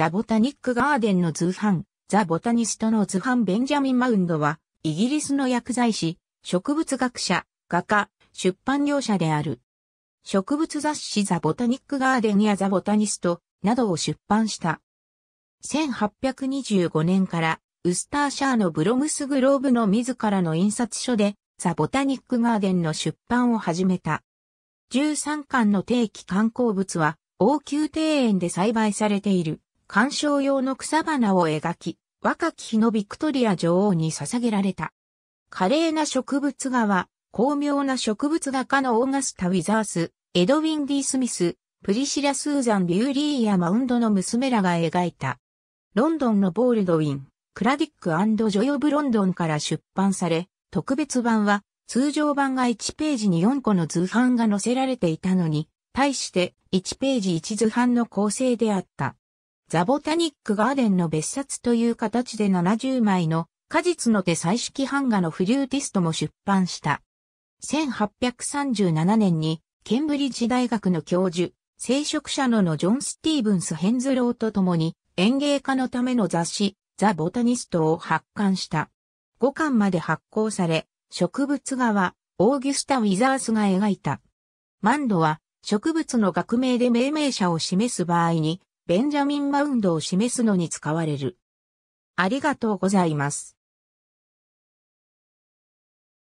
ザ・ボタニック・ガーデンの通販、ザ・ボタニストの図版ベンジャミン・マウンドは、イギリスの薬剤師、植物学者、画家、出版業者である。植物雑誌ザ・ボタニック・ガーデンやザ・ボタニストなどを出版した。1825年から、ウスターシャーのブロムスグローブの自らの印刷所で、ザ・ボタニック・ガーデンの出版を始めた。13巻の定期刊行物は、王宮庭園で栽培されている。観賞用の草花を描き、若き日のビクトリア女王に捧げられた。華麗な植物画は、巧妙な植物画家のオーガスタ・ウィザース、エドウィン・ディ・スミス、プリシラ・スーザン・ビューリーやマウンドの娘らが描いた。ロンドンのボールドウィン、クラディックジョヨブ・ロンドンから出版され、特別版は、通常版が1ページに4個の図版が載せられていたのに、対して1ページ1図版の構成であった。ザボタニックガーデンの別冊という形で70枚の果実の手彩色版画のフリューティストも出版した。1837年にケンブリッジ大学の教授、聖職者ののジョン・スティーブンス・ヘンズローと共に園芸家のための雑誌、ザ・ボタニストを発刊した。5巻まで発行され、植物画はオーギュスタ・ウィザースが描いた。マンドは植物の学名で命名者を示す場合にベンジャミン・マウンドを示すのに使われる。ありがとうございます。